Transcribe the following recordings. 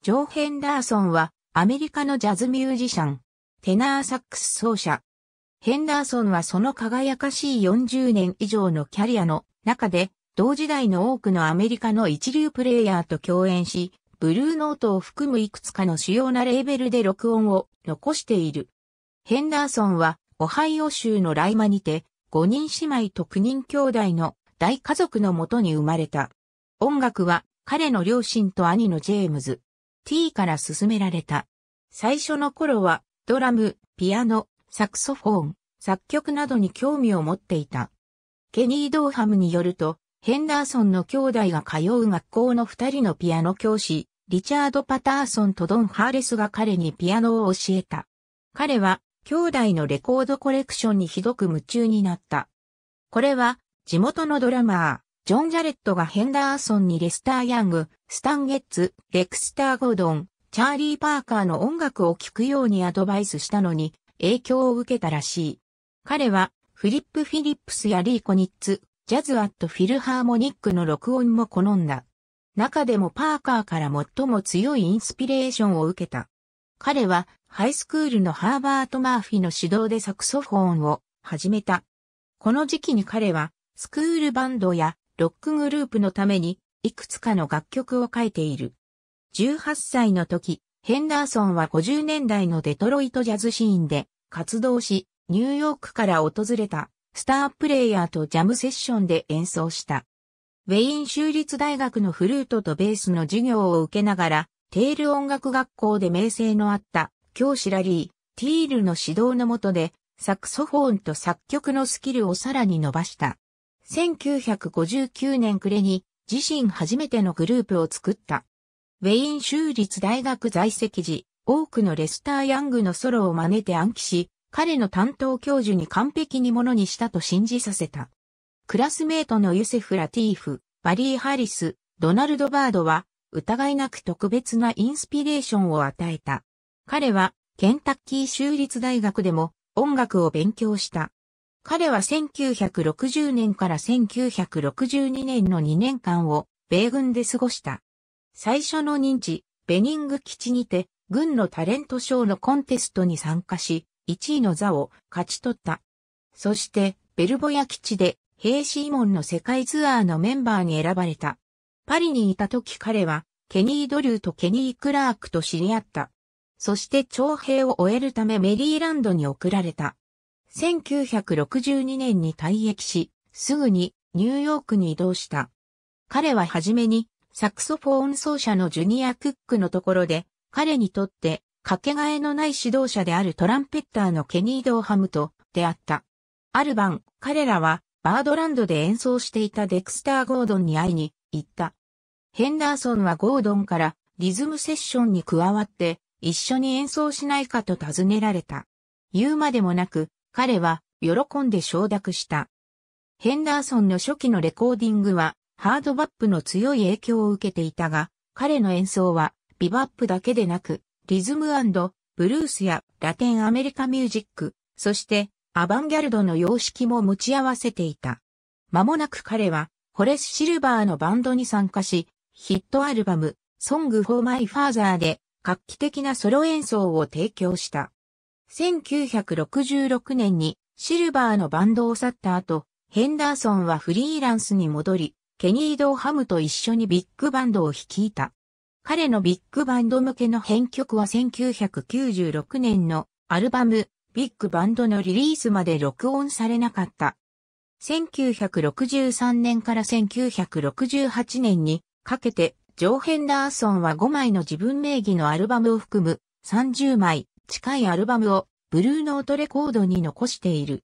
ジョー・ヘンダーソンはアメリカのジャズミュージシャン、テナーサックス奏者。ヘンダーソンはその輝かしい40年以上のキャリアの中で、同時代の多くのアメリカの一流プレイヤーと共演し、ブルーノートを含むいくつかの主要なレーベルで録音を残している。ヘンダーソンは、オハイオ州のライマにて、5人姉妹と9人兄弟の大家族のもとに生まれた。音楽は、彼の両親と兄のジェームズ、T から進められた。最初の頃は、ドラム、ピアノ、サクソフォン、作曲などに興味を持っていた。ケニー・ドーハムによると、ヘンダーソンの兄弟が通う学校の二人のピアノ教師、リチャード・パターソンとドン・ハーレスが彼にピアノを教えた。彼は、兄弟のレコードコレクションにひどく夢中になった。これは、地元のドラマー、ジョン・ジャレットがヘンダーソンにレスター・ヤング、スタン・ゲッツ、レクスター・ゴードン、チャーリー・パーカーの音楽を聴くようにアドバイスしたのに影響を受けたらしい。彼はフリップ・フィリップスやリー・コニッツ、ジャズ・アット・フィルハーモニックの録音も好んだ。中でもパーカーから最も強いインスピレーションを受けた。彼はハイスクールのハーバート・マーフィの指導でサクソフォンを始めた。この時期に彼はスクールバンドやロックグループのために、いくつかの楽曲を書いている。18歳の時、ヘンダーソンは50年代のデトロイトジャズシーンで活動し、ニューヨークから訪れたスタープレイヤーとジャムセッションで演奏した。ウェイン州立大学のフルートとベースの授業を受けながら、テール音楽学校で名声のあった教師ラリー、ティールの指導のもとで、サクソフォンと作曲のスキルをさらに伸ばした。1959年暮れに自身初めてのグループを作った。ウェイン州立大学在籍時、多くのレスター・ヤングのソロを真似て暗記し、彼の担当教授に完璧にものにしたと信じさせた。クラスメートのユセフ・ラティーフ、バリー・ハリス、ドナルド・バードは、疑いなく特別なインスピレーションを与えた。彼は、ケンタッキー州立大学でも音楽を勉強した。彼は1960年から1962年の2年間を米軍で過ごした。最初の認知、ベニング基地にて、軍のタレントショーのコンテストに参加し、1位の座を勝ち取った。そして、ベルボヤ基地で、兵士モンの世界ツアーのメンバーに選ばれた。パリにいた時彼は、ケニー・ドリューとケニー・クラークと知り合った。そして徴兵を終えるためメリーランドに送られた。1962年に退役し、すぐにニューヨークに移動した。彼は初めにサクソフォーン奏者のジュニア・クックのところで、彼にとってかけがえのない指導者であるトランペッターのケニー・ドーハムと出会った。ある晩、彼らはバードランドで演奏していたデクスター・ゴードンに会いに行った。ヘンダーソンはゴードンからリズムセッションに加わって一緒に演奏しないかと尋ねられた。言うまでもなく彼は喜んで承諾した。ヘンダーソンの初期のレコーディングはハードバップの強い影響を受けていたが、彼の演奏はビバップだけでなく、リズムブルースやラテンアメリカミュージック、そしてアバンギャルドの様式も持ち合わせていた。間もなく彼は、ホレス・シルバーのバンドに参加し、ヒットアルバム、ソング・フォー・マイ・ファーザーで、画期的なソロ演奏を提供した。1966年にシルバーのバンドを去った後、ヘンダーソンはフリーランスに戻り、ケニー・ドハムと一緒にビッグバンドを率いた。彼のビッグバンド向けの編曲は1996年のアルバムビッグバンドのリリースまで録音されなかった。1963年から1968年にかけてジョー・ヘンダーソンは5枚の自分名義のアルバムを含む30枚近いアルバムをブルーノートレコードに残している。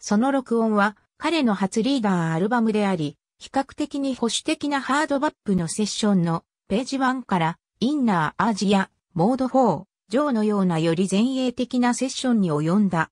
その録音は彼の初リーダーアルバムであり、比較的に保守的なハードバップのセッションのページ1からインナーアジア、モード4、ジョーのようなより前衛的なセッションに及んだ。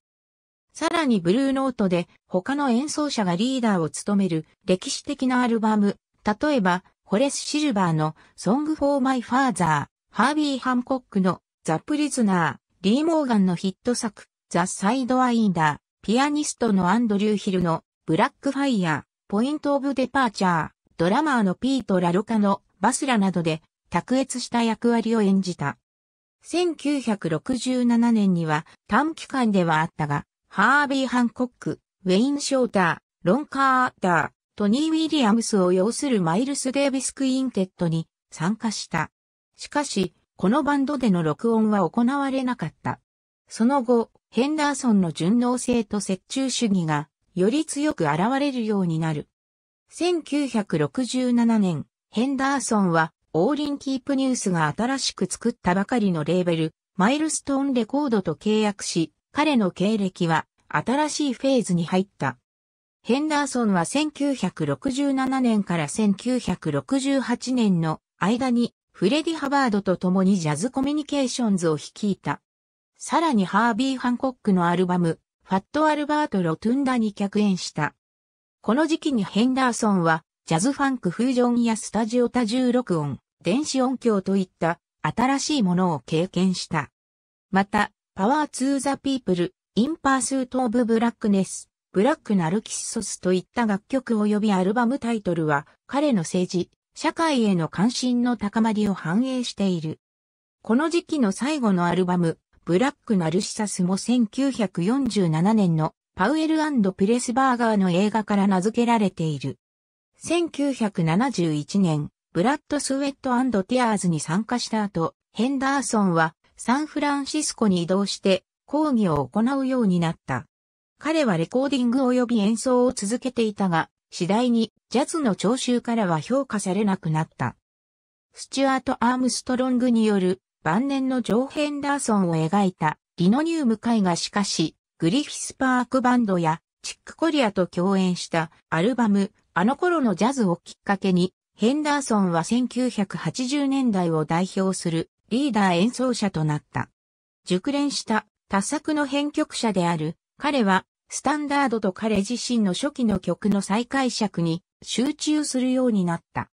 さらにブルーノートで他の演奏者がリーダーを務める歴史的なアルバム、例えばホレス・シルバーのソング・フォー・マイ・ファーザー、ハービー・ハンコックのザ・プリズナー、リー・モーガンのヒット作、ザ・サイド・アインダー、ピアニストのアンドリュー・ヒルの、ブラック・ファイヤー、ポイント・オブ・デパーチャー、ドラマーのピート・ラロカの、バスラなどで、卓越した役割を演じた。1967年には短期間ではあったが、ハービー・ハンコック、ウェイン・ショーター、ロン・カーター、トニー・ウィリアムスを擁するマイルス・デービス・クインテットに参加した。しかし、このバンドでの録音は行われなかった。その後、ヘンダーソンの順応性と折衷主義がより強く現れるようになる。1967年、ヘンダーソンはオーリンキープニュースが新しく作ったばかりのレーベル、マイルストーンレコードと契約し、彼の経歴は新しいフェーズに入った。ヘンダーソンは1967年から1968年の間にフレディ・ハバードと共にジャズコミュニケーションズを率いた。さらにハービー・ハンコックのアルバム、ファット・アルバート・ロトゥンダに客演した。この時期にヘンダーソンは、ジャズファンクフュージョンやスタジオ多重録音、電子音響といった新しいものを経験した。また、パワー・ツー・ザ・ピープル、イン・パースート・オブ・ブラックネス、ブラック・ナルキッソスといった楽曲及びアルバムタイトルは、彼の政治、社会への関心の高まりを反映している。この時期の最後のアルバム、ブラック・ナルシサスも1947年のパウエルプレスバーガーの映画から名付けられている。1971年、ブラッド・スウェットティアーズに参加した後、ヘンダーソンはサンフランシスコに移動して講義を行うようになった。彼はレコーディング及び演奏を続けていたが、次第にジャズの聴衆からは評価されなくなった。スチュアート・アームストロングによる晩年のジョー・ヘンダーソンを描いたリノニウム絵画しかし、グリフィス・パークバンドやチック・コリアと共演したアルバムあの頃のジャズをきっかけに、ヘンダーソンは1980年代を代表するリーダー演奏者となった。熟練した多作の編曲者である彼はスタンダードと彼自身の初期の曲の再解釈に集中するようになった。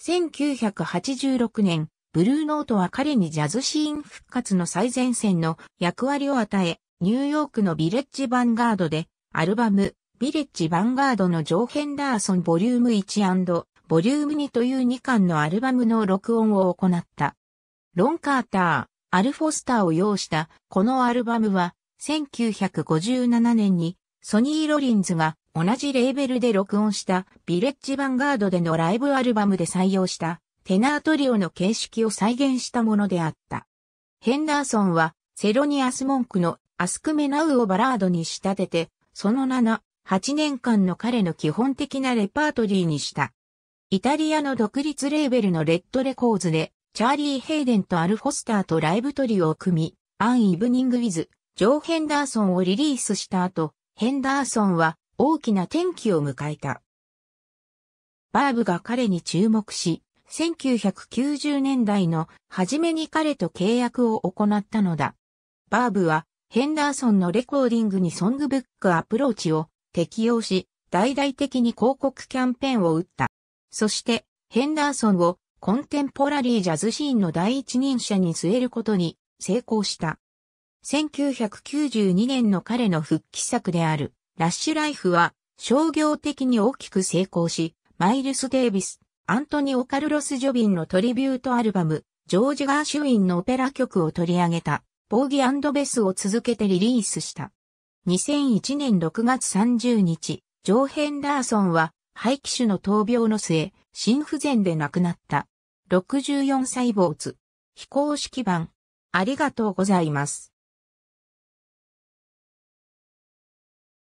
1986年、ブルーノートは彼にジャズシーン復活の最前線の役割を与え、ニューヨークのビレッジヴァンガードで、アルバム、ビレッジヴァンガードのジョー・ヘンダーソンボリューム1ボリューム2という2巻のアルバムの録音を行った。ロン・カーター、アル・フォスターを要した、このアルバムは、1957年にソニー・ロリンズが同じレーベルで録音したビレッジヴァンガードでのライブアルバムで採用したテナートリオの形式を再現したものであった。ヘンダーソンはセロニアス・モンクのアスクメナウをバラードに仕立てて、その7、8年間の彼の基本的なレパートリーにした。イタリアの独立レーベルのレッドレコーズで、チャーリー・ヘイデンとアル・フォスターとライブトリオを組み、アン・イブニング・ウィズ、ジョー・ヘンダーソンをリリースした後、ヘンダーソンは大きな転機を迎えた。バーブが彼に注目し、1990年代の初めに彼と契約を行ったのだ。バーブはヘンダーソンのレコーディングにソングブックアプローチを適用し、大々的に広告キャンペーンを打った。そして、ヘンダーソンをコンテンポラリージャズシーンの第一人者に据えることに成功した。1992年の彼の復帰作である、ラッシュライフは商業的に大きく成功し、マイルス・デイビス、アントニオ・カルロス・ジョビンのトリビュートアルバム、ジョージ・ガーシュウィンのオペラ曲を取り上げた、ボーギベスを続けてリリースした。2001年6月30日、ジョー・ヘンダーソンは、肺気腫の闘病の末、心不全で亡くなった。64歳坊主。非公式版。ありがとうございます。